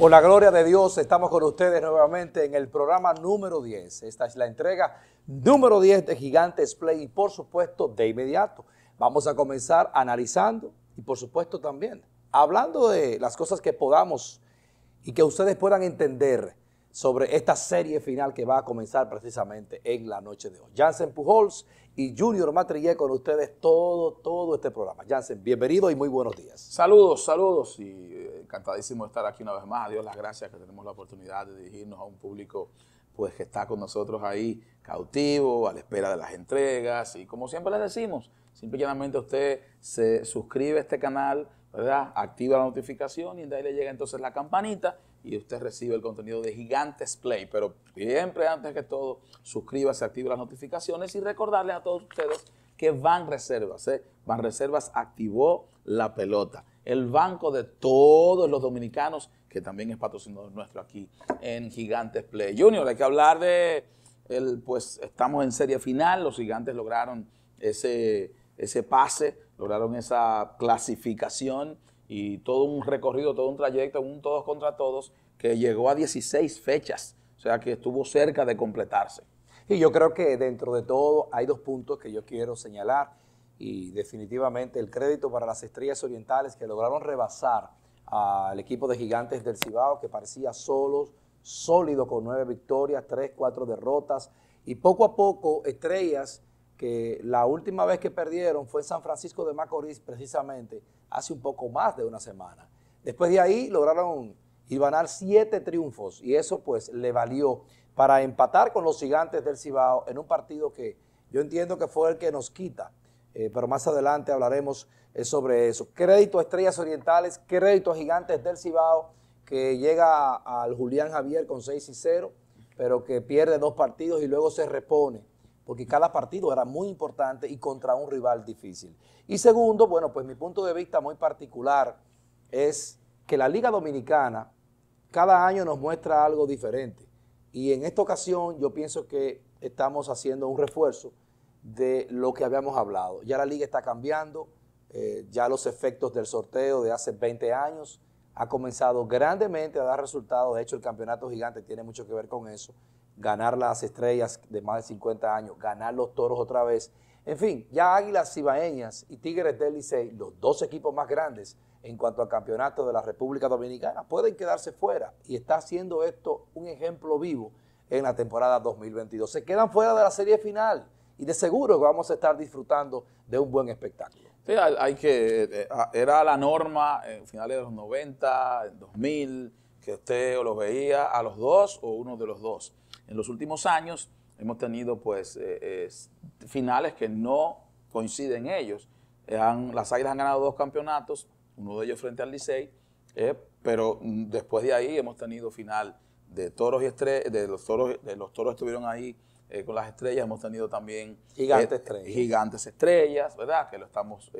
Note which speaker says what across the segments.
Speaker 1: Por la gloria de Dios, estamos con ustedes nuevamente en el programa número 10. Esta es la entrega número 10 de Gigantes Play y por supuesto de inmediato vamos a comenzar analizando y por supuesto también hablando de las cosas que podamos y que ustedes puedan entender sobre esta serie final que va a comenzar precisamente en la noche de hoy. Jansen Pujols y Junior Matrillé con ustedes todo, todo este programa. Jansen, bienvenido y muy buenos días.
Speaker 2: Saludos, saludos y eh, encantadísimo de estar aquí una vez más. Adiós, las gracias que tenemos la oportunidad de dirigirnos a un público pues que está con nosotros ahí cautivo, a la espera de las entregas y como siempre les decimos, simplemente usted se suscribe a este canal, ¿verdad? Activa la notificación y de ahí le llega entonces la campanita y usted recibe el contenido de Gigantes Play. Pero siempre antes que todo, suscríbase, active las notificaciones y recordarle a todos ustedes que Van Reservas, ¿eh? Van Reservas activó la pelota. El banco de todos los dominicanos, que también es patrocinador nuestro aquí en Gigantes Play. Junior, hay que hablar de, el, pues estamos en serie final, los Gigantes lograron ese, ese pase, lograron esa clasificación y todo un recorrido, todo un trayecto, un todos contra todos, que llegó a 16 fechas, o sea que estuvo cerca de completarse. Y yo creo
Speaker 1: que dentro de todo hay dos puntos que yo quiero señalar y definitivamente el crédito para las estrellas orientales que lograron rebasar al equipo de gigantes del Cibao que parecía solo, sólido con nueve victorias, tres, cuatro derrotas y poco a poco estrellas que la última vez que perdieron fue en San Francisco de Macorís, precisamente, hace un poco más de una semana. Después de ahí lograron ganar siete triunfos y eso pues le valió para empatar con los gigantes del Cibao en un partido que yo entiendo que fue el que nos quita, eh, pero más adelante hablaremos eh, sobre eso. Crédito a Estrellas Orientales, crédito a Gigantes del Cibao, que llega al Julián Javier con 6 y 0, pero que pierde dos partidos y luego se repone porque cada partido era muy importante y contra un rival difícil. Y segundo, bueno, pues mi punto de vista muy particular es que la Liga Dominicana cada año nos muestra algo diferente. Y en esta ocasión yo pienso que estamos haciendo un refuerzo de lo que habíamos hablado. Ya la liga está cambiando, eh, ya los efectos del sorteo de hace 20 años ha comenzado grandemente a dar resultados. De hecho, el campeonato gigante tiene mucho que ver con eso ganar las estrellas de más de 50 años, ganar los toros otra vez. En fin, ya Águilas Cibaeñas y Tigres del Licey, los dos equipos más grandes en cuanto al campeonato de la República Dominicana, pueden quedarse fuera. Y está haciendo esto un ejemplo vivo en la temporada 2022. Se quedan fuera de la serie final y de seguro vamos a estar disfrutando de un buen espectáculo.
Speaker 2: Sí, hay que, eh, eh, era la norma en finales de los 90, en 2000, que usted o los veía a los dos o uno de los dos en los últimos años hemos tenido pues eh, finales que no coinciden ellos. las Águilas han ganado dos campeonatos, uno de ellos frente al Licey, eh, pero después de ahí hemos tenido final de toros y estrellas, de los toros, de los toros estuvieron ahí eh, con las estrellas, hemos tenido también gigantes, estrellas. gigantes estrellas, ¿verdad? Que lo estamos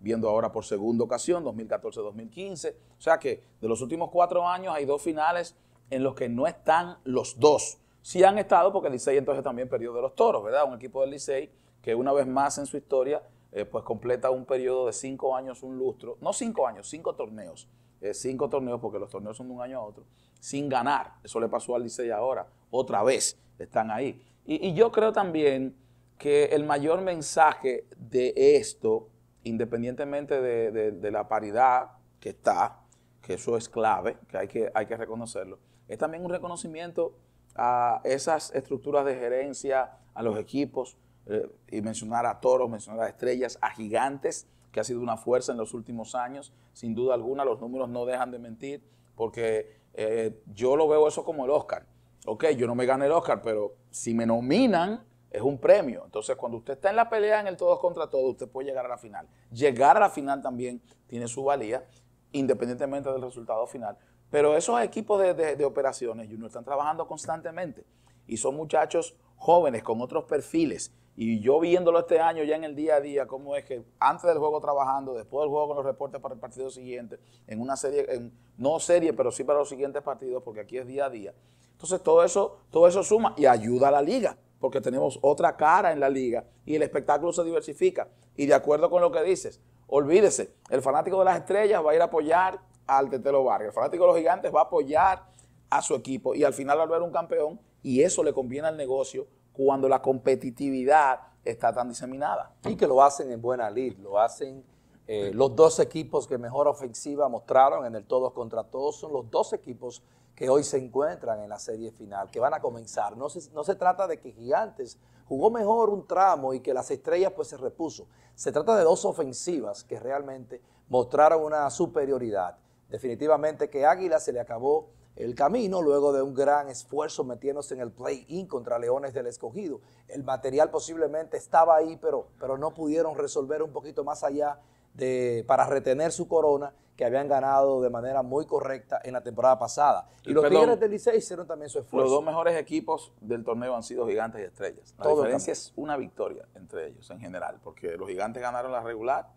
Speaker 2: viendo ahora por segunda ocasión, 2014-2015. O sea que de los últimos cuatro años hay dos finales en los que no están los dos. Si han estado porque Licey entonces también perdió de los toros, ¿verdad? Un equipo del Licey que una vez más en su historia eh, pues completa un periodo de cinco años, un lustro, no cinco años, cinco torneos, eh, cinco torneos porque los torneos son de un año a otro, sin ganar. Eso le pasó al Licey ahora, otra vez están ahí. Y, yo creo también que el mayor mensaje de esto, independientemente de, de, de la paridad que está, que eso es clave, que hay que, hay que reconocerlo, es también un reconocimiento a esas estructuras de gerencia, a los equipos, eh, y mencionar a toros, mencionar a estrellas, a gigantes, que ha sido una fuerza en los últimos años, sin duda alguna, los números no dejan de mentir, porque eh, yo lo veo eso como el Oscar. Ok, yo no me gane el Oscar, pero si me nominan, es un premio. Entonces, cuando usted está en la pelea, en el todos contra todos, usted puede llegar a la final. Llegar a la final también tiene su valía, independientemente del resultado final, pero esos equipos de, de, operaciones, Junior, están trabajando constantemente y son muchachos jóvenes con otros perfiles. Y yo viéndolo este año ya en el día a día, cómo es que antes del juego trabajando, después del juego con los reportes para el partido siguiente, en una serie, en, no serie, pero sí para los siguientes partidos, porque aquí es día a día. Entonces todo eso, todo eso suma y ayuda a la liga, porque tenemos otra cara en la liga y el espectáculo se diversifica. Y de acuerdo con lo que dices, olvídese, el fanático de las estrellas va a ir a apoyar al Tetelo Vargas. El fanático de los gigantes va a apoyar a su equipo y al final va a ver un campeón, y eso le conviene al negocio cuando la competitividad está tan diseminada. Y que lo hacen en buena lid, lo hacen eh,
Speaker 1: los dos equipos que mejor ofensiva mostraron en el todos contra todos, son los dos equipos que hoy se encuentran en la serie final, que van a comenzar. No se, no se trata de que Gigantes jugó mejor un tramo y que las estrellas pues se repuso. Se trata de dos ofensivas que realmente mostraron una superioridad Definitivamente que Águila se le acabó el camino luego de un gran esfuerzo metiéndose en el play-in contra Leones del Escogido. El material posiblemente estaba ahí, pero, pero no pudieron resolver un poquito más allá de, para retener su corona que habían ganado de manera muy correcta en la temporada pasada. Y los Tigres del Licey hicieron también su esfuerzo. Los dos mejores
Speaker 2: equipos del torneo han sido Gigantes y Estrellas. La diferencia es una victoria entre ellos en general, porque los Gigantes ganaron la regular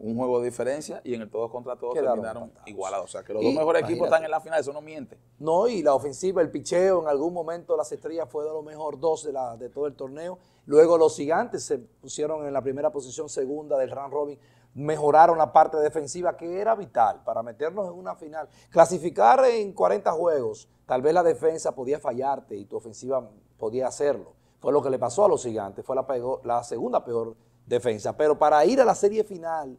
Speaker 2: un juego de diferencia y en el todos contra todos terminaron igualados. O sea, que los dos mejores equipos están en la final, eso no miente.
Speaker 1: No, y la ofensiva, el picheo, en algún momento las estrellas fue de los mejor dos de, la, de todo el torneo. Luego los gigantes se pusieron en la primera posición, segunda del Rand robin. Mejoraron la parte defensiva que era vital para meternos en una final. Clasificar en 40 juegos, tal vez la defensa podía fallarte y tu ofensiva podía hacerlo. Fue lo que le pasó a los gigantes, fue la, la segunda peor defensa. Pero para ir a la serie final,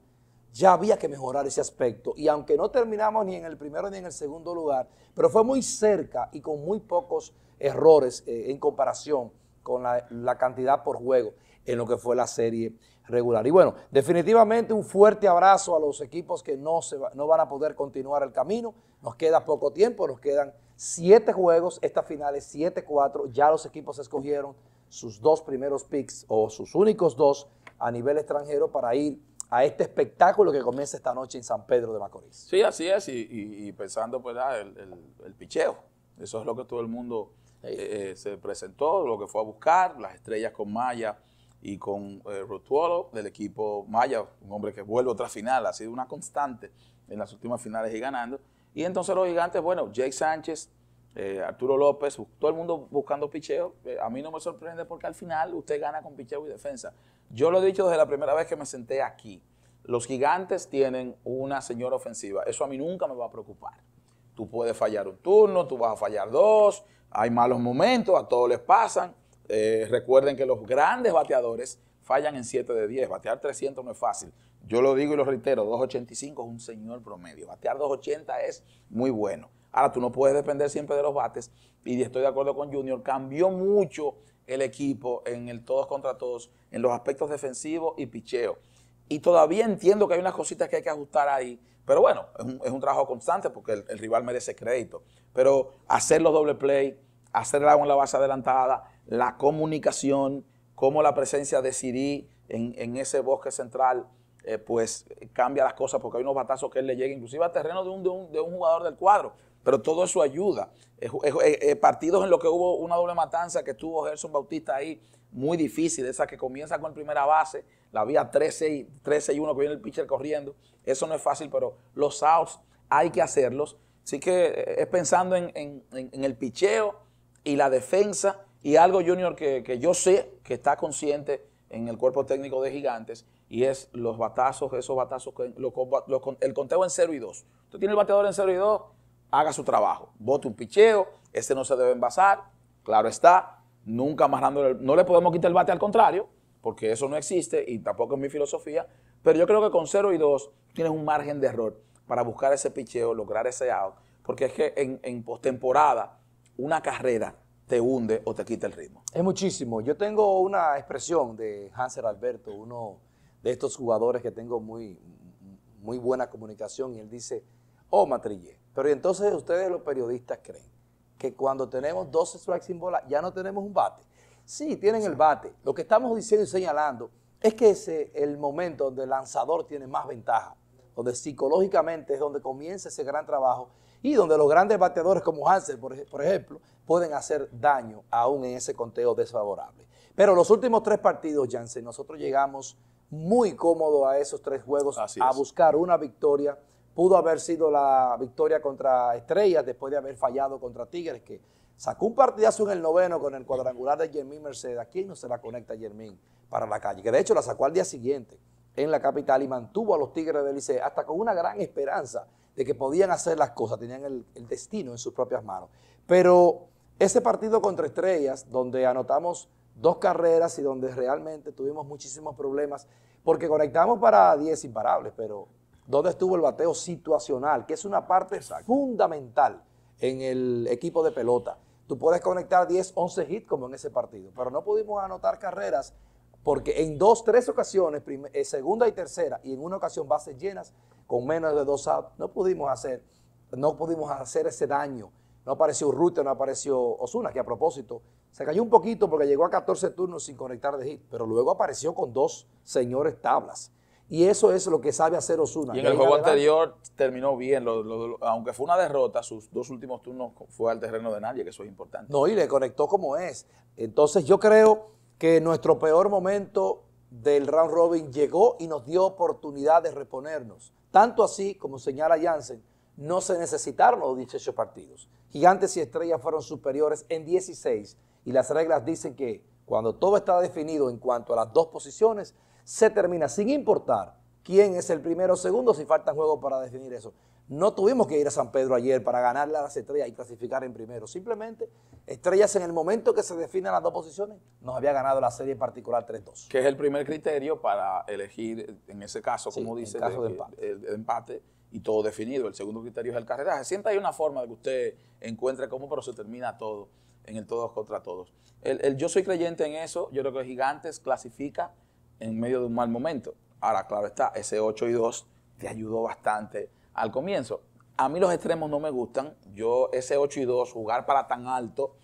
Speaker 1: ya había que mejorar ese aspecto. Y aunque no terminamos ni en el primero ni en el segundo lugar, pero fue muy cerca y con muy pocos errores eh, en comparación con la, cantidad por juego en lo que fue la serie regular. Y bueno, definitivamente un fuerte abrazo a los equipos que no, se no van a poder continuar el camino. Nos queda poco tiempo, nos quedan siete juegos, esta finales es 7-4, ya los equipos escogieron sus dos primeros picks o sus únicos dos a nivel extranjero para ir a este espectáculo que comienza esta noche en San Pedro de Macorís.
Speaker 2: Sí, así es, y, pensando pues, ah, el, picheo, eso es lo que todo el mundo eh, eh, se presentó, lo que fue a buscar, las estrellas con Maya y con eh, Rotuolo del equipo Maya, un hombre que vuelve otra final, ha sido una constante en las últimas finales y ganando. Y entonces los gigantes, bueno, Jake Sánchez, Arturo López, todo el mundo buscando picheo. a mí no me sorprende porque al final usted gana con picheo y defensa. Yo lo he dicho desde la primera vez que me senté aquí. Los gigantes tienen una señora ofensiva. Eso a mí nunca me va a preocupar. Tú puedes fallar un turno, tú vas a fallar dos, hay malos momentos, a todos les pasan. Eh, recuerden que los grandes bateadores fallan en 7 de 10. Batear 300 no es fácil. Yo lo digo y lo reitero, 285 es un señor promedio. Batear 280 es muy bueno. Ahora, tú no puedes depender siempre de los bates. Y estoy de acuerdo con Junior, cambió mucho el equipo en el todos contra todos, en los aspectos defensivos y picheo. Y todavía entiendo que hay unas cositas que hay que ajustar ahí, pero bueno, es un, es un trabajo constante porque el, rival merece crédito. Pero hacer los doble play, hacer agua en la base adelantada, la comunicación, cómo la presencia de Siri en, en ese bosque central, eh, pues cambia las cosas porque hay unos batazos que él le llega, inclusive a terreno de un, de un, de un jugador del cuadro. Pero todo eso ayuda. Eh, eh, partidos en los que hubo una doble matanza que tuvo Gerson Bautista ahí, muy difícil, esa que comienza con primera base, la vía 13 y, 13 1 que viene el pitcher corriendo. Eso no es fácil, pero los outs hay que hacerlos. Así que eh, es pensando en, el picheo y la defensa y algo, Junior, que, yo sé que está consciente en el cuerpo técnico de Gigantes y es los batazos, esos batazos, el conteo en 0 y 2. Usted tiene el bateador en 0 y 2 haga su trabajo, vote un picheo, ese no se debe envasar, claro está, nunca amarrándole, no le podemos quitar el bate al contrario, porque eso no existe y tampoco es mi filosofía, pero yo creo que con 0 y 2 tienes un margen de error para buscar ese picheo, lograr ese out, porque es que en, postemporada una carrera te hunde o te quita el ritmo.
Speaker 1: Es muchísimo. Yo tengo una expresión de Hanser Alberto, uno de estos jugadores que tengo muy, muy buena comunicación, y él dice, oh, Matrillé, pero entonces ustedes los periodistas creen que cuando tenemos 12 strikes sin bola ya no tenemos un bate. Sí, tienen el bate. Lo que estamos diciendo y señalando es que es el momento donde el lanzador tiene más ventaja, donde psicológicamente es donde comienza ese gran trabajo y donde los grandes bateadores como Hansel, por, ejemplo, pueden hacer daño aún en ese conteo desfavorable. Pero los últimos tres partidos, Jansen, nosotros llegamos muy cómodo a esos tres juegos a buscar una victoria pudo haber sido la victoria contra Estrellas después de haber fallado contra Tigres, que sacó un partidazo en el noveno con el cuadrangular de Germín Mercedes. aquí quién no se la conecta Germín para la calle? Que de hecho la sacó al día siguiente en la capital y mantuvo a los Tigres de Liceo hasta con una gran esperanza de que podían hacer las cosas, tenían el, el destino en sus propias manos. Pero ese partido contra Estrellas, donde anotamos dos carreras y donde realmente tuvimos muchísimos problemas, porque conectamos para 10 imparables, pero dónde estuvo el bateo situacional, que es una parte fundamental en el equipo de pelota. Tú puedes conectar 10, 11 hits como en ese partido, pero no pudimos anotar carreras porque en dos, tres ocasiones, eh, segunda y tercera, y en una ocasión bases llenas, con menos de dos outs, no pudimos hacer, no pudimos hacer ese daño. No apareció rutte no apareció Osuna, que a propósito se cayó un poquito porque llegó a 14 turnos sin conectar de hit, pero luego apareció con dos señores tablas. Y eso es lo que sabe hacer Osuna. Y en el juego anterior
Speaker 2: terminó bien. aunque fue una derrota, sus dos últimos turnos fue al terreno de nadie, que eso es importante.
Speaker 1: No, y le conectó como es. Entonces yo creo que nuestro peor momento del round robin llegó y nos dio oportunidad de reponernos. Tanto así, como señala Jansen, no se necesitaron los 18 partidos. Gigantes y estrellas fueron superiores en 16 y las reglas dicen que cuando todo está definido en cuanto a las dos posiciones, se termina, sin importar quién es el primero o segundo, si falta juego para definir eso. No tuvimos que ir a San Pedro ayer para ganarle a las estrellas y clasificar en primero. Simplemente, Estrellas en el momento que se definan las dos posiciones, nos había ganado la serie en particular 3-2.
Speaker 2: Que es el primer criterio para elegir, en ese caso, como dice, el, caso empate. y todo definido. El segundo criterio es el carreraje. Siempre hay una forma de que usted encuentre cómo, pero se termina todo, en el todos contra todos. El, yo soy creyente en eso. Yo creo que Gigantes clasifica en medio de un mal momento. Ahora, claro está, ese 8 y 2 te ayudó bastante al comienzo. A mí los extremos no me gustan. Yo, ese 8 y 2, jugar para tan alto,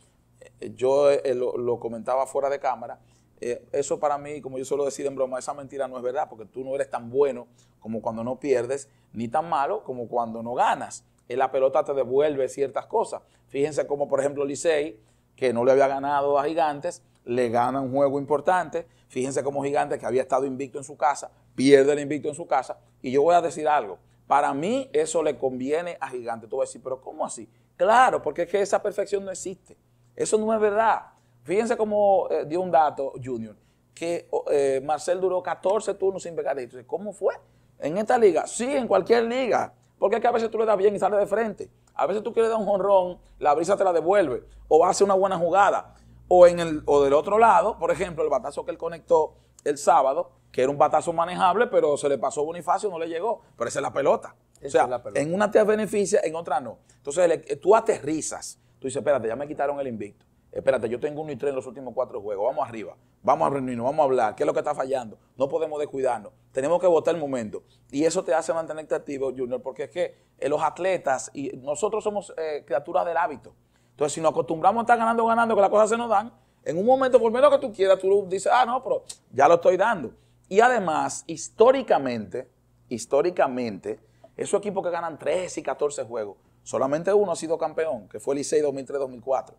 Speaker 2: eh, yo eh, lo, comentaba fuera de cámara. Eh, eso para mí, como yo suelo decir en broma, esa mentira no es verdad, porque tú no eres tan bueno como cuando no pierdes, ni tan malo como cuando no ganas. la pelota te devuelve ciertas cosas. Fíjense como, por ejemplo, Licey, que no le había ganado a Gigantes, le gana un juego importante, Fíjense cómo Gigante que había estado invicto en su casa, pierde el invicto en su casa. Y yo voy a decir algo. Para mí eso le conviene a Gigante. Tú vas a decir, pero ¿cómo así? Claro, porque es que esa perfección no existe. Eso no es verdad. Fíjense cómo eh, dio un dato, Junior, que oh, eh, Marcel duró 14 turnos sin pegar ¿Cómo fue? ¿En esta liga? Sí, en cualquier liga. Porque es que a veces tú le das bien y sale de frente. A veces tú quieres dar un jonrón, la brisa te la devuelve. O hace una buena jugada. O, en el, o del otro lado, por ejemplo, el batazo que él conectó el sábado, que era un batazo manejable, pero se le pasó Bonifacio, no le llegó. Pero esa es la pelota. o sea, en una te beneficia, en otra no. Entonces tú aterrizas. Tú dices, espérate, ya me quitaron el invicto. Espérate, yo tengo uno y tres en los últimos cuatro juegos. Vamos arriba. Vamos a reunirnos, vamos a hablar. ¿Qué es lo que está fallando? No podemos descuidarnos. Tenemos que votar el momento. Y eso te hace mantenerte activo, Junior, porque es que eh, los atletas, y nosotros somos eh, criaturas del hábito. Entonces, si nos acostumbramos a estar ganando, ganando, que las cosas se nos dan, en un momento, por menos que tú quieras, tú dices, ah, no, pero ya lo estoy dando. Y además, históricamente, históricamente, esos equipos que ganan 13 y 14 juegos, solamente uno ha sido campeón, que fue el Licey 2003-2004. O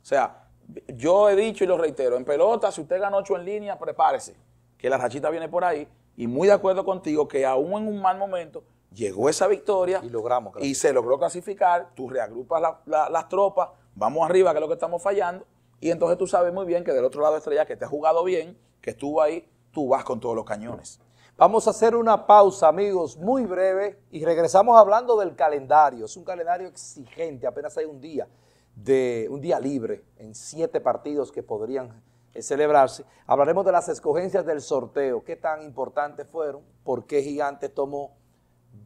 Speaker 2: sea, yo he dicho y lo reitero, en pelota, si usted gana 8 en línea, prepárese, que la rachita viene por ahí. Y muy de acuerdo contigo que aún en un mal momento, llegó esa victoria y, logramos y se logró clasificar, tú reagrupas las tropas, vamos arriba, que es lo que estamos fallando, y entonces tú sabes muy bien que del otro lado de Estrella, que te ha jugado bien, que estuvo ahí, tú vas con todos los cañones. Vamos a hacer una pausa, amigos, muy
Speaker 1: breve, y regresamos hablando del calendario. Es un calendario exigente, apenas hay un día, de, un día libre, en siete partidos que podrían eh, celebrarse. Hablaremos de las escogencias del sorteo, qué tan importantes fueron, por qué Gigantes tomó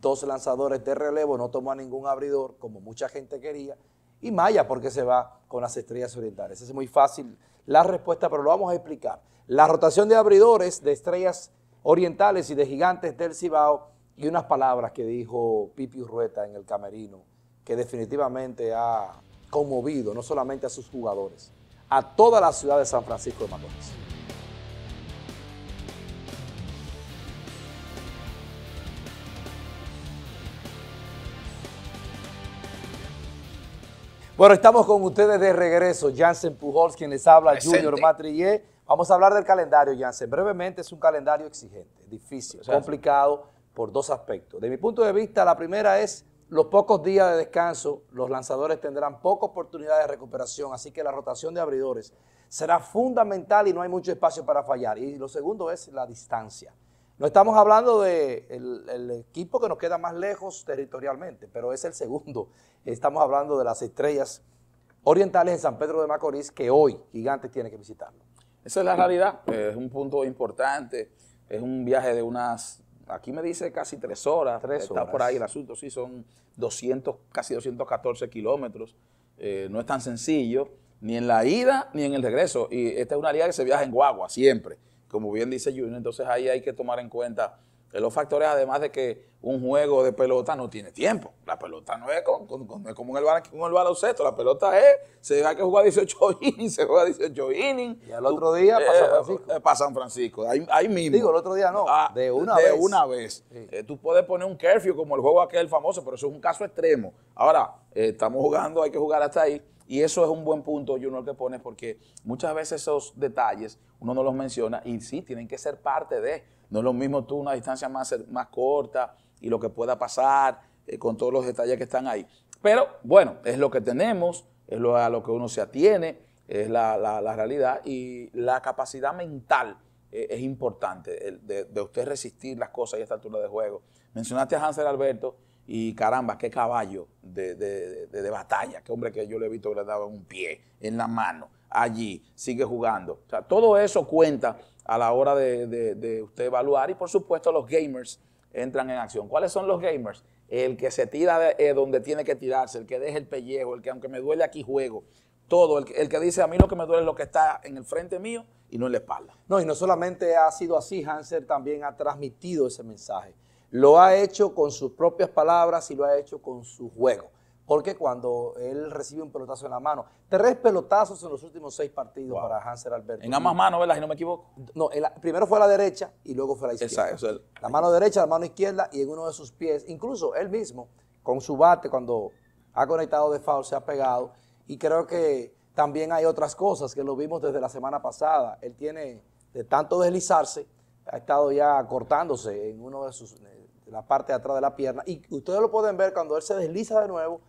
Speaker 1: dos lanzadores de relevo, no tomó a ningún abridor, como mucha gente quería, y Maya porque se va con las estrellas orientales. Es muy fácil la respuesta, pero lo vamos a explicar. La rotación de abridores de estrellas orientales y de gigantes del Cibao y unas palabras que dijo Pipi Urrueta en el camerino que definitivamente ha conmovido no solamente a sus jugadores, a toda la ciudad de San Francisco de Macorís. Bueno, estamos con ustedes de regreso. Jansen Pujols, quien les habla, Junior Matrillé. Vamos a hablar del calendario, Jansen. Brevemente, es un calendario exigente, difícil, complicado por dos aspectos. De mi punto de vista, la primera es los pocos días de descanso. Los lanzadores tendrán poca oportunidad de recuperación, así que la rotación de abridores será fundamental y no hay mucho espacio para fallar. Y lo segundo es la distancia. No estamos hablando del de el, equipo que nos queda más lejos territorialmente, pero es el segundo. Estamos hablando de las estrellas
Speaker 2: orientales en San Pedro de Macorís que hoy Gigantes tiene que visitarlo. Esa es la realidad, es un punto importante, es un viaje de unas, aquí me dice casi tres horas, tres está horas. por ahí el asunto, sí, son 200, casi 214 kilómetros, eh, no es tan sencillo, ni en la ida ni en el regreso, y esta es una liga que se viaja en guagua siempre, como bien dice Junior, entonces ahí hay que tomar en cuenta los factores, además de que un juego de pelota no tiene tiempo. La pelota no es, como, en el, baloncesto, la pelota es, se deja que jugar 18 innings, se juega 18 innings. Y al otro día eh, para San eh, Francisco. Eh, Francisco, ahí, mismo. Digo, el otro día no, ah, de una vez. una vez. tú puedes poner un curfew como el juego aquel famoso, pero eso es un caso extremo. Ahora, estamos jugando, hay que jugar hasta ahí. Y eso es un buen punto, Junior, que pones, porque muchas veces esos detalles uno no los menciona y sí, tienen que ser parte de. No es lo mismo tú una distancia más, más corta y lo que pueda pasar eh, con todos los detalles que están ahí. Pero bueno, es lo que tenemos, es lo, a lo que uno se atiene, es la, realidad y la capacidad mental eh, es importante, de, de usted resistir las cosas a esta altura de juego. Mencionaste a Hansel Alberto y caramba, qué caballo de, batalla, qué hombre que yo le he visto que le daba un pie en la mano, allí, sigue jugando. O sea, todo eso cuenta a la hora de usted evaluar y por supuesto los gamers entran en acción. ¿Cuáles son los gamers? El que se tira de, eh, donde tiene que tirarse, el que deja el pellejo, el que aunque me duele aquí juego. Todo, el que, el que, dice a mí lo que me duele es lo que está en el frente mío y no en la espalda.
Speaker 1: No, y no solamente ha sido así, Hanser también ha transmitido ese mensaje. Lo ha hecho con sus propias palabras y lo ha hecho con su juego. Porque cuando él recibe un pelotazo en la mano, tres pelotazos en los últimos seis partidos para Hansel Alberto. En ambas manos, ¿verdad? Si no me equivoco. No, primero fue a la derecha y luego fue a la izquierda. Exacto. La mano derecha, la mano izquierda y en uno de sus pies. Incluso él mismo, con su bate, cuando ha conectado de foul, se ha pegado. Y creo que también hay otras cosas que lo vimos desde la semana pasada. Él tiene, de tanto deslizarse, ha estado ya cortándose en uno de sus la parte de atrás de la pierna. Y ustedes lo pueden ver cuando él se desliza de nuevo,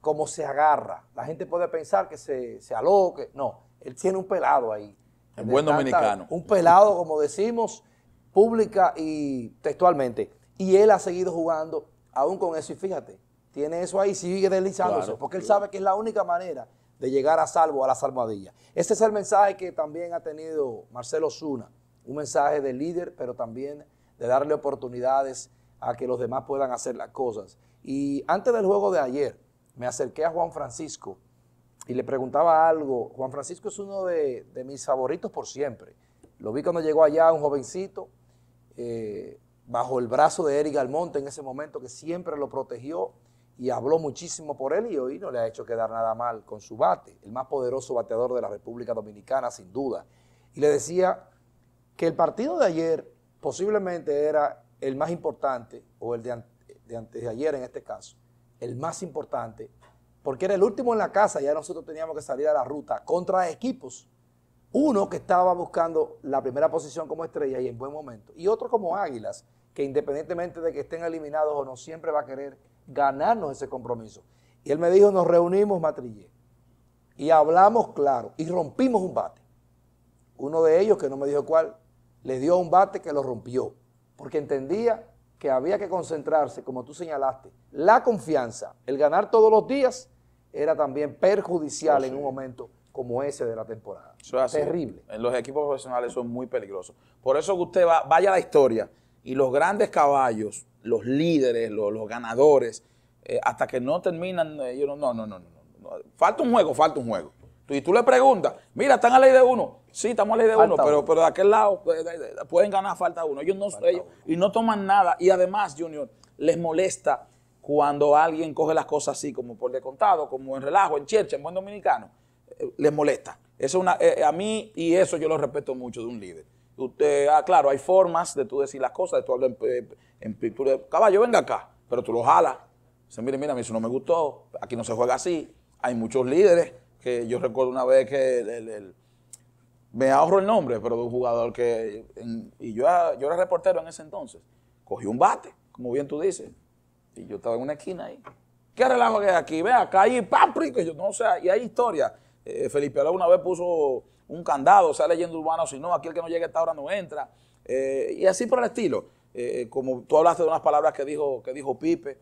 Speaker 1: cómo se agarra. La gente puede pensar que se, se aloque. No, él tiene un pelado ahí.
Speaker 2: El buen dominicano.
Speaker 1: Un pelado, como decimos, pública y textualmente. Y él ha seguido jugando aún con eso. Y fíjate, tiene eso ahí, sigue deslizándose, porque él sabe que es la única manera de llegar a salvo a las almohadillas. Ese es el mensaje que también ha tenido Marcelo Zuna, un mensaje de líder, pero también de darle oportunidades a que los demás puedan hacer las cosas. Y antes del juego de ayer, me acerqué a Juan Francisco y le preguntaba algo. Juan Francisco es uno de, mis favoritos por siempre. Lo vi cuando llegó allá, un jovencito, eh, bajo el brazo de Eric Almonte en ese momento, que siempre lo protegió y habló muchísimo por él y hoy no le ha hecho quedar nada mal con su bate, el más poderoso bateador de la República Dominicana, sin duda. Y le decía que el partido de ayer posiblemente era el más importante, o el de, antes de ayer en este caso, el más importante, porque era el último en la casa, ya nosotros teníamos que salir a la ruta contra equipos. Uno que estaba buscando la primera posición como estrella y en buen momento, y otro como Águilas, que independientemente de que estén eliminados o no, siempre va a querer ganarnos ese compromiso. Y él me dijo, nos reunimos, Matrillé, y hablamos claro, y rompimos un bate. Uno de ellos, que no me dijo cuál, le dio un bate que lo rompió porque entendía que había que concentrarse, como tú señalaste, la confianza, el ganar todos los días, era también perjudicial en un momento como ese de la temporada.
Speaker 2: es Terrible. En los equipos profesionales son muy peligrosos. Por eso que usted va, vaya a la historia y los grandes caballos, los líderes, los, ganadores, eh, hasta que no terminan, eh, ellos no, no, no, no, no, Falta un juego, falta un juego. Y tú le preguntas, mira, están a ley de uno, Sí, estamos a ley de uno, pero, pero de aquel lado pues, pueden ganar falta uno. Ellos no, ellos, Y no toman nada. Y además, Junior, les molesta cuando alguien coge las cosas así, como por contado como en relajo, en church, en buen dominicano, eh, les molesta. Eso una, eh, eh, a mí y eso yo lo respeto mucho de un líder. Usted, ah, claro, hay formas de tú decir las cosas, de tú hablar en, pintura. Caballo, venga acá, pero tú lo jalas. Dice, mire, mira, a mí eso no me gustó, aquí no se juega así. Hay muchos líderes que yo recuerdo una vez que el me ahorro el nombre, pero de un jugador que, y yo era, yo era reportero en ese entonces, cogí un bate, como bien tú dices, y yo estaba en una esquina ahí. ¿Qué relajo que es aquí? Ve acá y pam que yo no sé, y hay historia. Eh, Felipe alguna una vez puso un candado, o sea, leyendo urbano, si no, aquí el que no llegue a esta hora no entra, eh, y así por el estilo. Eh, como tú hablaste de unas palabras que dijo, que dijo Pipe,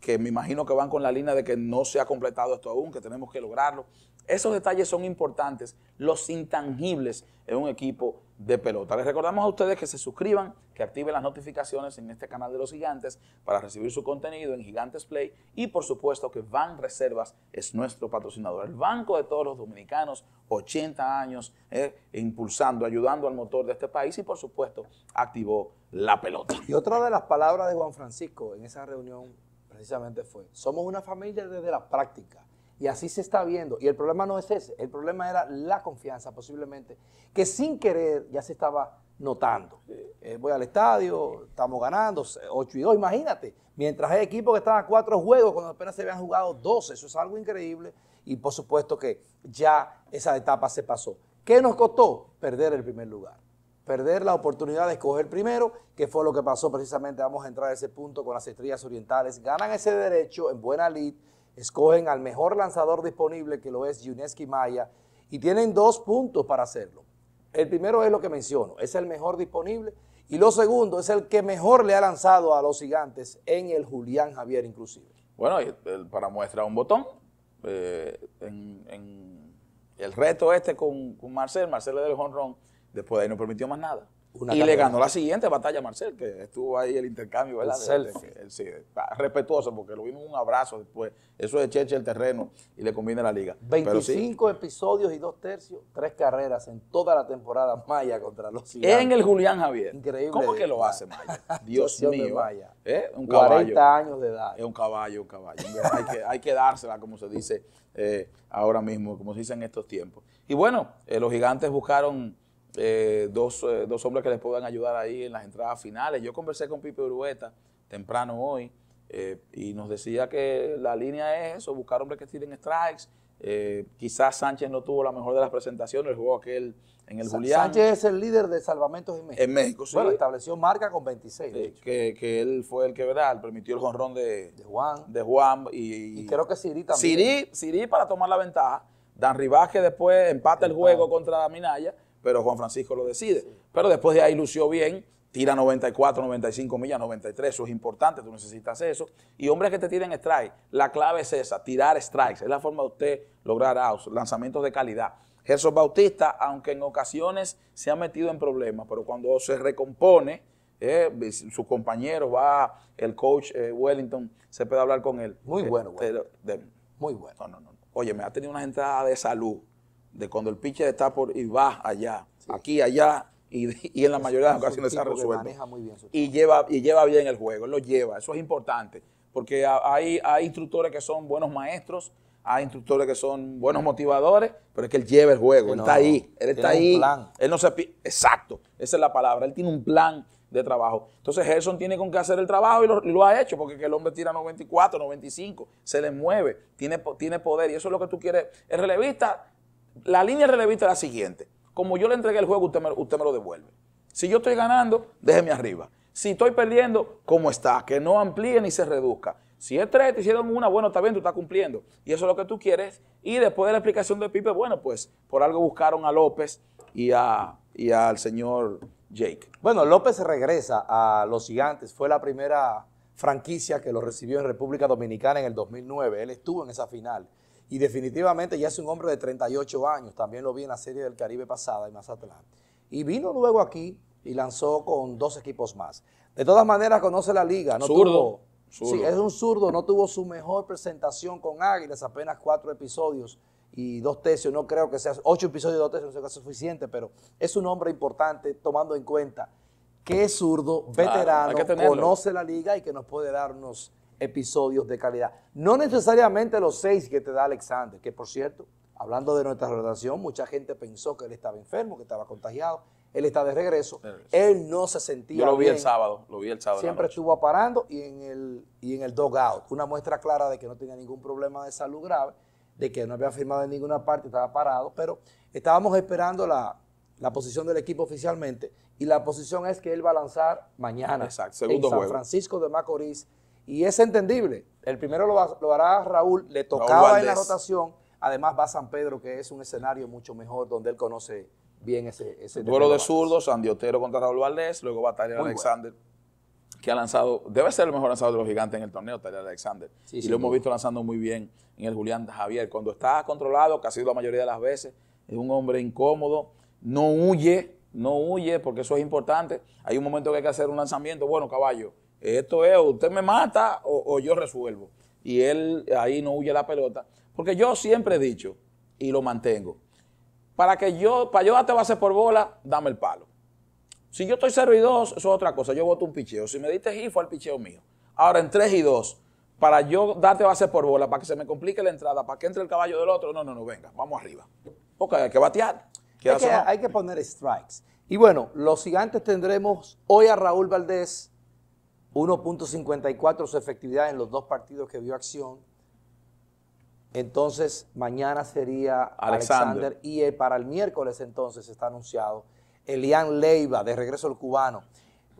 Speaker 2: que me imagino que van con la línea de que no se ha completado esto aún, que tenemos que lograrlo. Esos detalles son importantes, los intangibles en un equipo de pelota. Les recordamos a ustedes que se suscriban, que activen las notificaciones en este canal de los gigantes para recibir su contenido en Gigantes Play y por supuesto que Van Reservas es nuestro patrocinador, el banco de todos los dominicanos, 80 años eh, impulsando, ayudando al motor de este país y por supuesto activó la pelota. Y otra de las palabras de Juan Francisco
Speaker 1: en esa reunión precisamente fue, somos una familia desde la práctica y así se está viendo. Y el problema no es ese, el problema era la confianza posiblemente, que sin querer ya se estaba notando. Eh, voy al estadio, estamos ganando 8 y 2, imagínate. Mientras hay equipos que están a 4 juegos cuando apenas se habían jugado 12, eso es algo increíble. Y por supuesto que ya esa etapa se pasó. ¿Qué nos costó? Perder el primer lugar. Perder la oportunidad de escoger primero, que fue lo que pasó precisamente. Vamos a entrar a ese punto con las estrellas orientales. Ganan ese derecho en buena lid Escogen al mejor lanzador disponible, que lo es Yuneski Maya, y tienen dos puntos para hacerlo. El primero es lo que menciono, es el mejor disponible, y lo segundo es el que mejor le ha lanzado a los gigantes en el Julián Javier inclusive.
Speaker 2: Bueno, para muestra un botón, eh, en, el reto este con, con Marcel, Marcel le dio el después de ahí no permitió más nada y le ganó la siguiente batalla Marcel, que estuvo ahí el intercambio, ¿verdad? Ah, respetuoso, porque lo vimos un abrazo después. Eso es cheche el terreno y le conviene a la liga. 25
Speaker 1: episodios y dos tercios, tres carreras en toda la temporada Maya contra los gigantes. En el Julián
Speaker 2: Javier. Increíble. ¿Cómo que lo hace Maya? Dios mío. ¿Eh? Un 40 años de edad. Es un caballo, un caballo. hay, que, hay que dársela, como se dice eh, ahora mismo, como se dice en estos tiempos. Y bueno, eh, los gigantes buscaron eh, eh, dos, hombres que les puedan ayudar ahí en las entradas finales. Yo conversé con Pipe Urueta temprano hoy eh, y nos decía que la línea es eso, buscar hombres que tiren strikes. Eh, quizás Sánchez no tuvo la mejor de las presentaciones, el juego aquel en el Julián. Sánchez es el
Speaker 1: líder de salvamentos en México. Bueno, estableció marca con 26.
Speaker 2: Que, él fue el que, ¿verdad? Permitió el jonrón de, Juan. De Juan. Y, creo que Siri también. Siri, para tomar la ventaja. Dan Rivas después empata el, el juego contra Minaya pero Juan Francisco lo decide. Pero después de ahí lució bien, tira 94, 95 millas, 93, eso es importante, tú necesitas eso. Y hombres que te tiren strikes, la clave es esa, tirar strikes, es la forma de usted lograr outs, lanzamientos de calidad. Jesús Bautista, aunque en ocasiones se ha metido en problemas, pero cuando se recompone, eh, su compañero va el coach eh, Wellington, se puede hablar con él. Muy eh, bueno, Muy bueno. No, Oye, me ha tenido una entrada de salud de cuando el pitcher está por y va allá, aquí, allá, y, en la mayoría de las ocasiones ha resuelto. Y lleva, y lleva bien el juego, él lo lleva, eso es importante, porque hay, instructores que son buenos maestros, hay instructores que son buenos motivadores, pero es que él lleva el juego, él está ahí, él está ahí, él no se exacto, esa es la palabra, él tiene un plan de trabajo. Entonces Gerson tiene con qué hacer el trabajo y lo, ha hecho, porque el hombre tira 94, 95, se le mueve, tiene, tiene poder y eso es lo que tú quieres. El relevista la línea de revista es la siguiente. Como yo le entregué el juego, usted me, lo devuelve. Si yo estoy ganando, déjeme arriba. Si estoy perdiendo, como está, que no amplíe ni se reduzca. Si es tres, te hicieron una, bueno, está bien, tú estás cumpliendo. Y eso es lo que tú quieres. Y después de la explicación de Pipe, bueno, pues por algo buscaron a López y, y al señor Jake. Bueno, López
Speaker 1: regresa a los gigantes. Fue la primera franquicia que lo recibió en República Dominicana en el 2009. Él estuvo en esa final y definitivamente ya es un hombre de 38 años, también lo vi en la serie del Caribe pasada y más atrás. Y vino luego aquí y lanzó con dos equipos más. De todas maneras, conoce la liga. No zurdo. Sí, es un zurdo, no tuvo su mejor presentación con Águilas, apenas cuatro episodios y dos tercios, no creo que sea, ocho episodios y dos tercios, no sé sea suficiente, pero es un hombre importante tomando en cuenta que es zurdo, veterano, conoce la liga y que nos puede darnos episodios de calidad. No necesariamente los seis que te da Alexander, que por cierto, hablando de nuestra relación, mucha gente pensó que él estaba enfermo, que estaba contagiado. Él está de regreso. Él no se sentía Yo lo vi bien. el
Speaker 2: sábado, lo vi el sábado. Siempre
Speaker 1: estuvo parando y en el y en el una muestra clara de que no tenía ningún problema de salud grave, de que no había firmado en ninguna parte, estaba parado, pero estábamos esperando la, posición del equipo oficialmente y la posición es que él va a lanzar mañana en San Francisco de Macorís y es entendible. El primero lo, lo hará Raúl, le tocaba en la rotación. Además va a San Pedro, que es un escenario mucho mejor donde él conoce bien ese, ese Duelo de
Speaker 2: zurdo, Sandiotero contra Raúl Valdés, luego va a Alexander, que ha lanzado, debe ser el mejor lanzador de los gigantes en el torneo, Tyler Alexander. y lo hemos visto lanzando muy bien en el Julián Javier. Cuando está controlado, casi la mayoría de las veces, es un hombre incómodo, no huye, no huye, porque eso es importante. Hay un momento que hay que hacer un lanzamiento, bueno, caballo, esto es, usted me mata o, yo resuelvo. Y él ahí no huye la pelota. Porque yo siempre he dicho, y lo mantengo, para que yo, para yo darte base por bola, dame el palo. Si yo estoy 0 y 2, eso es otra cosa, yo voto un picheo. Si me diste hit, fue el picheo mío. Ahora, en 3 y 2, para yo darte base por bola, para que se me complique la entrada, para que entre el caballo del otro, no, no, no, venga, vamos arriba. Ok, hay
Speaker 1: que batear. Hay que, hay que poner strikes. Y bueno, los gigantes tendremos hoy a Raúl Valdés, 1.54 su efectividad en los dos partidos que vio acción. Entonces, mañana sería Alexander, y eh, para el miércoles entonces está anunciado Elian Leiva, de regreso al cubano.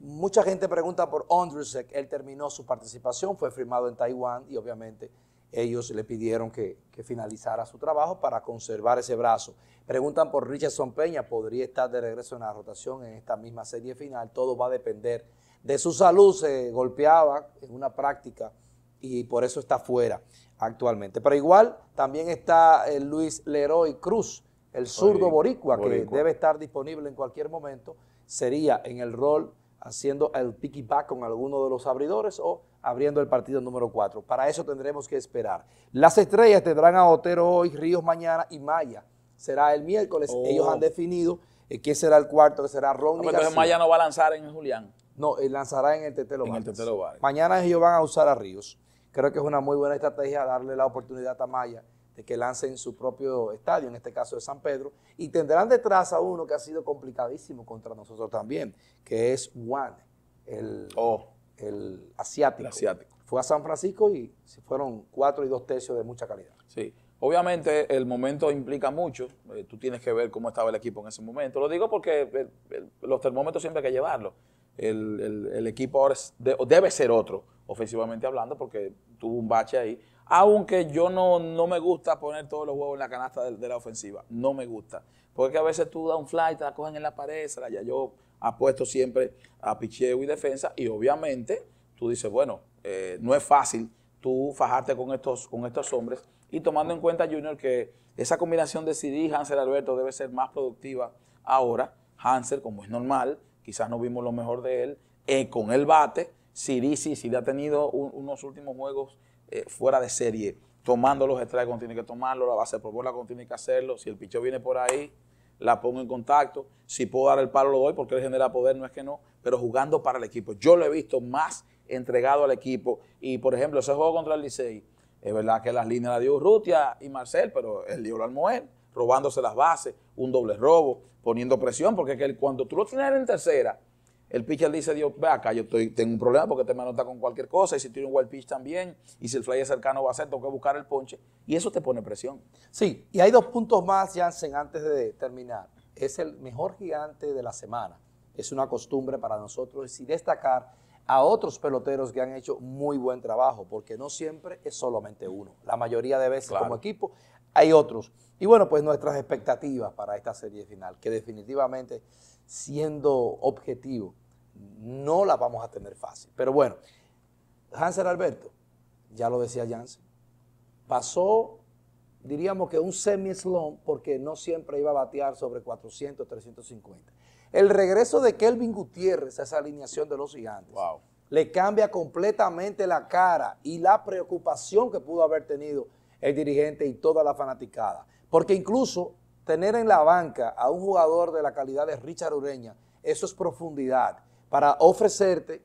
Speaker 1: Mucha gente pregunta por Andrusek. él terminó su participación, fue firmado en Taiwán y obviamente ellos le pidieron que, que, finalizara su trabajo para conservar ese brazo. Preguntan por Richardson Peña, podría estar de regreso en la rotación en esta misma serie final, todo va a depender de su salud se golpeaba, en una práctica, y por eso está fuera actualmente. Pero igual también está eh, Luis Leroy Cruz, el zurdo boricua, que debe estar disponible en cualquier momento, sería en el rol haciendo el back con alguno de los abridores o abriendo el partido número 4. Para eso tendremos que esperar. Las estrellas tendrán a Otero hoy, Ríos mañana y Maya será el miércoles. Ellos oh. han definido eh, qué será el cuarto, que será Ronnie. y pero entonces Maya
Speaker 2: no va a lanzar en Julián.
Speaker 1: No, eh, lanzará en el Tetelo Mañana ellos van a usar a Ríos. Creo que es una muy buena estrategia darle la oportunidad a Tamaya de que lance en su propio estadio, en este caso de San Pedro, y tendrán detrás a uno que ha sido complicadísimo contra nosotros también, que es Juan, el, oh. el, asiático. Fue a San Francisco y fueron cuatro y dos tercios de mucha calidad.
Speaker 2: Sí. Obviamente el momento implica mucho, eh, tú tienes que ver cómo estaba el equipo en ese momento. Lo digo porque eh, los termómetros siempre hay que llevarlos el, equipo ahora debe ser otro, ofensivamente hablando, porque tuvo un bache ahí. Aunque yo no, no me gusta poner todos los huevos en la canasta de, la ofensiva, no me gusta. Porque a veces tú das un fly, te la cogen en la pared, ya yo apuesto siempre a picheo y defensa, y obviamente tú dices, bueno, eh, no es fácil tú fajarte con estos, con estos hombres, y tomando en cuenta, Junior, que esa combinación de CD y Hansel Alberto debe ser más productiva ahora, Hansel, como es normal, quizás no vimos lo mejor de él. Eh, con el bate, Siri sí, ha tenido unos últimos juegos eh, fuera de serie, tomando los extraes cuando tiene que tomarlo, la base por bola cuando tiene que hacerlo, si el picheo viene por ahí, la pongo en contacto, si puedo dar el palo lo doy porque él genera poder, no es que no, pero jugando para el equipo. Yo lo he visto más entregado al equipo y, por ejemplo, ese juego contra el Licey, es verdad que las líneas la dio Urrutia y Marcel, pero el dio el robándose las bases, un doble robo, poniendo presión, porque cuando tú lo tienes en tercera, el pitcher dice, Dios, ve acá, yo estoy, tengo un problema porque te este mano con cualquier cosa, y si tiene un wild pitch también, y si el flyer cercano va a ser, tengo que buscar el ponche, y eso te pone presión. Sí,
Speaker 1: y hay dos puntos más, Jansen, antes de terminar. Es el mejor gigante de la semana. Es una costumbre para nosotros y destacar a otros peloteros que han hecho muy buen trabajo, porque no siempre es solamente uno. La mayoría de veces como equipo hay otros. Y bueno, pues nuestras expectativas para esta serie final, que definitivamente, siendo objetivo, no la vamos a tener fácil. Pero bueno, Hansen Alberto, ya lo decía Jansen, pasó, diríamos que un semi slump porque no siempre iba a batear sobre 400, 350. El regreso de Kelvin Gutiérrez a esa alineación de los gigantes le cambia completamente la cara y la preocupación que pudo haber tenido el dirigente y toda la fanaticada. Porque incluso tener en la banca a un jugador de la calidad de Richard Ureña, eso es profundidad para ofrecerte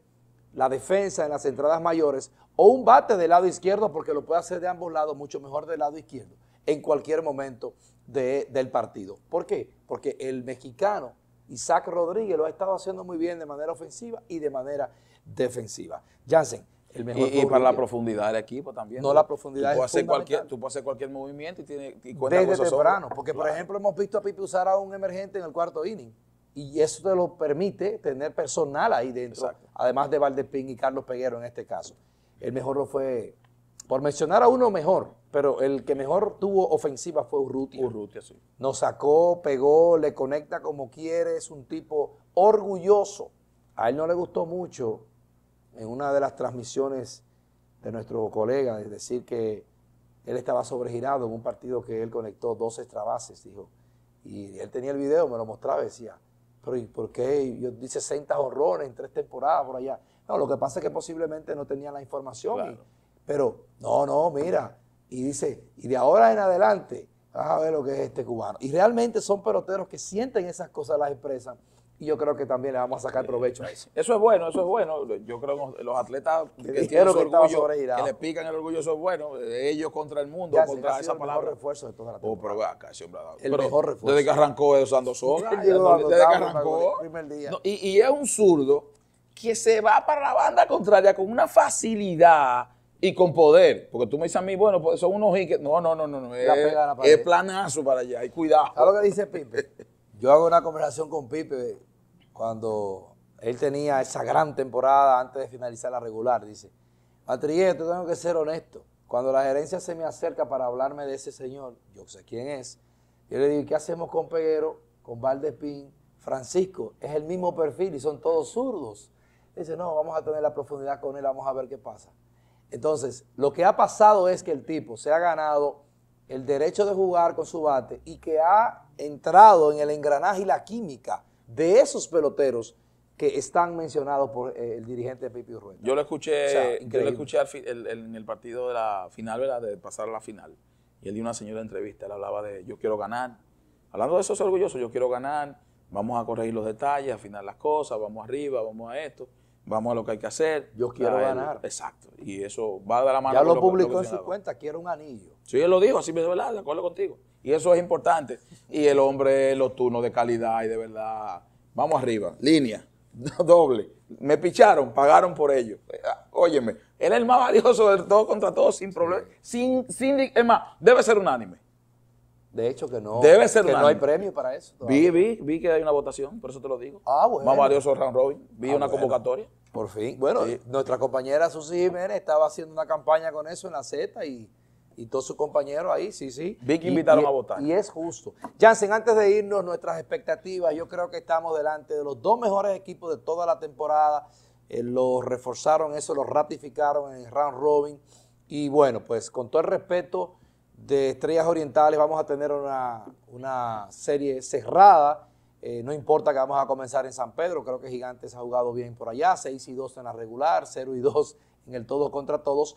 Speaker 1: la defensa en las entradas mayores o un bate del lado izquierdo porque lo puede hacer de ambos lados, mucho mejor del lado izquierdo, en cualquier momento del partido. ¿Por qué? Porque el mexicano Isaac Rodríguez lo ha estado haciendo muy bien de manera ofensiva y de manera
Speaker 2: defensiva. Jansen, y, para la profundidad del equipo también. No, la profundidad del equipo. cualquier
Speaker 1: Tú puedes hacer cualquier movimiento y, tiene, y Desde porque por ejemplo hemos visto a Pipe usar a un emergente en el cuarto inning. Y eso te lo permite tener personal ahí dentro, además de valdepín y Carlos Peguero en este caso. El mejor lo fue, por mencionar a uno mejor, pero el que mejor tuvo ofensiva fue Urrutia. Urrutia, sí. Nos sacó, pegó, le conecta como quiere, es un tipo orgulloso. A él no le gustó mucho en una de las transmisiones de nuestro colega, es decir, que él estaba sobregirado en un partido que él conectó dos extrabases dijo. Y él tenía el video, me lo mostraba, decía, pero ¿y por qué? Yo dice 60 horrores en tres temporadas por allá. No, lo que pasa es que posiblemente no tenía la información. pero, no, no, mira. Y dice, y de ahora en adelante, vas a ver lo que es este cubano. Y realmente son peloteros que sienten esas cosas las empresas y yo creo que también le vamos a sacar provecho a eso.
Speaker 2: Eso es bueno, eso es bueno. Yo creo que los atletas que, tienen su orgullo, que le pican el orgullo, eso es bueno. Eh, ellos contra el mundo, contra esa palabra. El refuerzo de toda la temporada. Oh, pero acá, El mejor refuerzo. Desde que arrancó usando soga, desde, que arrancó. Primer día. y, y es un zurdo que se va para la banda contraria con una facilidad y con poder. Porque tú me dices a mí, bueno, pues son unos que No, no, no, no. es, planazo para allá. Y cuidado. A lo que dice Pipe? Yo hago una conversación con Pipe
Speaker 1: cuando él tenía esa gran temporada antes de finalizar la regular. Dice, Matrillé, tengo que ser honesto. Cuando la gerencia se me acerca para hablarme de ese señor, yo sé quién es, yo le digo, ¿qué hacemos con Peguero, con Valdespín, Francisco? Es el mismo perfil y son todos zurdos. Dice, no, vamos a tener la profundidad con él, vamos a ver qué pasa. Entonces, lo que ha pasado es que el tipo se ha ganado el derecho de jugar con su bate y que ha entrado en el engranaje y la química de esos peloteros que están mencionados por eh, el dirigente Pipi Rueda. Yo lo escuché,
Speaker 2: en el partido de la final, ¿verdad? De pasar a la final. Y él dio una señora entrevista, él hablaba de yo quiero ganar. Hablando de eso, es orgulloso, yo quiero ganar, vamos a corregir los detalles, afinar las cosas, vamos arriba, vamos a esto vamos a lo que hay que hacer. Yo quiero ganar. Exacto. Y eso va de la mano. Ya lo, publicó en su cuenta,
Speaker 1: quiero un anillo.
Speaker 2: Sí, él lo dijo, así es verdad, de acuerdo contigo. Y eso es importante. Y el hombre, los turnos de calidad y de verdad. Vamos arriba, línea, doble. Me picharon, pagaron por ello. Eh, óyeme, él es el más valioso de todo contra todo sin problema. Sin, sin, es más, debe ser unánime.
Speaker 1: De hecho, que no, Debe que no hay premio para eso. Vi,
Speaker 2: vi, vi que hay una votación, por eso te lo digo. Ah, bueno. Más valioso round
Speaker 1: robin. Vi ah, una convocatoria. Por fin. Bueno, nuestra compañera Susi Jiménez estaba haciendo una campaña con eso en la Z y, y todos sus compañeros ahí, sí, sí. Vi que invitaron a votar. Y es justo. Jansen, antes de irnos, nuestras expectativas, yo creo que estamos delante de los dos mejores equipos de toda la temporada. Eh, lo reforzaron eso, lo ratificaron en el round robin. Y bueno, pues con todo el respeto de Estrellas Orientales vamos a tener una, serie cerrada. Eh, no importa que vamos a comenzar en San Pedro, creo que Gigantes ha jugado bien por allá, 6 y 2 en la regular, 0 y 2 en el todo contra todos,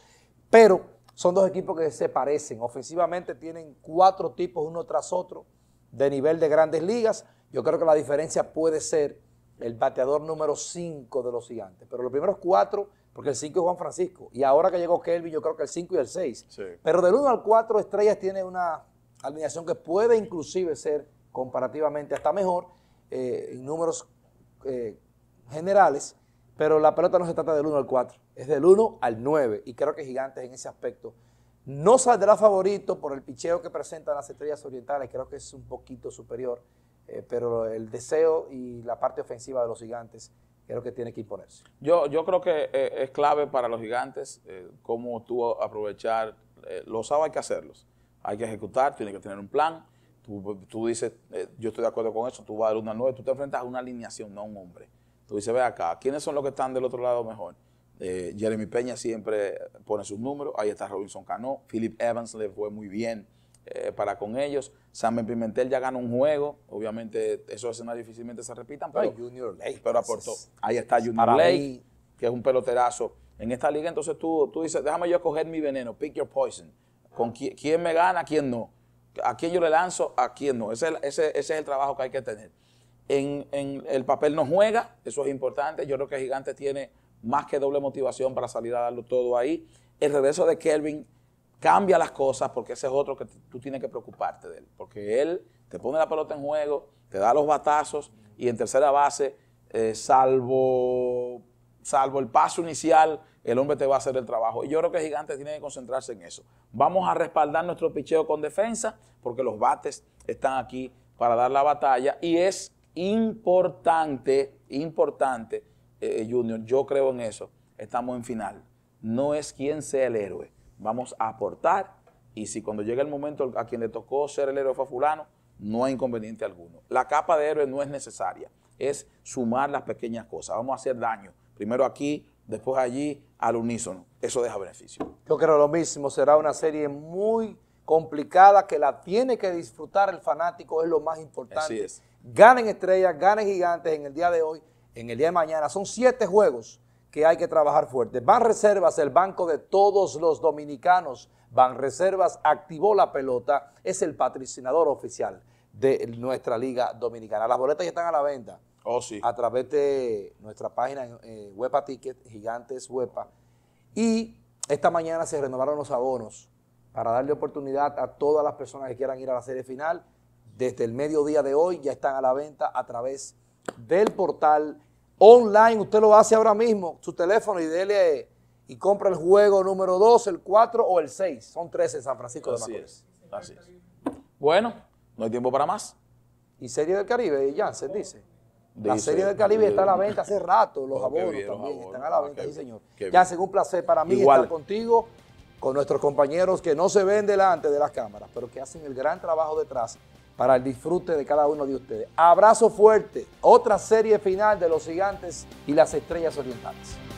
Speaker 1: pero son dos equipos que se parecen. Ofensivamente tienen cuatro tipos uno tras otro de nivel de grandes ligas. Yo creo que la diferencia puede ser el bateador número 5 de los gigantes, pero los primeros cuatro porque el 5 es Juan Francisco. Y ahora que llegó Kelvin, yo creo que el 5 y el 6. Pero del 1 al 4, Estrellas tiene una alineación que puede inclusive ser comparativamente hasta mejor eh, en números eh, generales, pero la pelota no se trata del 1 al 4, es del 1 al 9. Y creo que Gigantes en ese aspecto no saldrá favorito por el picheo que presentan las Estrellas Orientales, creo que es un poquito superior, eh, pero el deseo y la parte ofensiva de los Gigantes Creo que tiene que imponerse.
Speaker 2: Yo, yo creo que eh, es clave para los gigantes eh, cómo tú aprovechar, eh, los sábados hay que hacerlos, hay que ejecutar, tiene que tener un plan, tú, dices, yo estoy de acuerdo con eso, tú vas a dar una nueva. tú te enfrentas a una alineación, no a un hombre. Tú dices, ve acá, ¿quiénes son los que están del otro lado mejor? Jeremy Peña siempre pone sus números, ahí está Robinson Cano, Philip Evans le fue muy bien eh, para con ellos. Samuel Pimentel ya gana un juego. Obviamente, esos escenarios difícilmente se repitan, pero, pues. aportó. Ahí está Junior Ley, que es un peloterazo. En esta liga, entonces tú, tú dices, déjame yo coger mi veneno, pick your poison. ¿Con quién, me gana, quién no? ¿A quién yo le lanzo, a quién no? Ese, es el trabajo que hay que tener. el papel no juega, eso es importante. Yo creo que Gigante tiene más que doble motivación para salir a darlo todo ahí. El regreso de Kelvin cambia las cosas porque ese es otro que tú tienes que preocuparte de él. Porque él te pone la pelota en juego, te da los batazos y en tercera base, eh, salvo, salvo el paso inicial, el hombre te va a hacer el trabajo. Y yo creo que gigante tiene que concentrarse en eso. Vamos a respaldar nuestro picheo con defensa porque los bates están aquí para dar la batalla y es importante, importante, eh, Junior, yo creo en eso, estamos en final. No es quien sea el héroe, vamos a aportar y si cuando llega el momento a quien le tocó ser el héroe fue fulano, no hay inconveniente alguno. La capa de héroe no es necesaria, es sumar las pequeñas cosas. Vamos a hacer daño, primero aquí, después allí, al unísono. Eso deja beneficio.
Speaker 1: Yo creo lo mismo, será una serie muy complicada que la tiene que disfrutar el fanático, es lo más importante. Así es. Ganen estrellas, ganen gigantes en el día de hoy, en el día de mañana. Son siete juegos que hay que trabajar fuerte. Van Reservas, el banco de todos los dominicanos, Van Reservas activó la pelota, es el patrocinador oficial de nuestra Liga Dominicana. Las boletas ya están a la venta. Oh, sí. A través de nuestra página eh, Huepa Ticket, Gigantes Huepa. Y esta mañana se renovaron los abonos para darle oportunidad a todas las personas que quieran ir a la serie final. Desde el mediodía de hoy ya están a la venta a través del portal online, usted lo hace ahora mismo, su teléfono y dele y compra el juego número 2, el 4 o el 6. Son 13 en San Francisco de Macorís.
Speaker 2: Es. Así Bueno, no hay tiempo para más. Y Serie del Caribe, ya se dice. La serie del Caribe está a la venta
Speaker 1: hace rato, los oh, abonos también están a la ah, venta, sí señor. Ya según un placer para mí estar contigo, con nuestros compañeros que no se ven delante de las cámaras, pero que hacen el gran trabajo detrás para el disfrute de cada uno de ustedes. Abrazo fuerte, otra serie final de los gigantes y las estrellas orientales.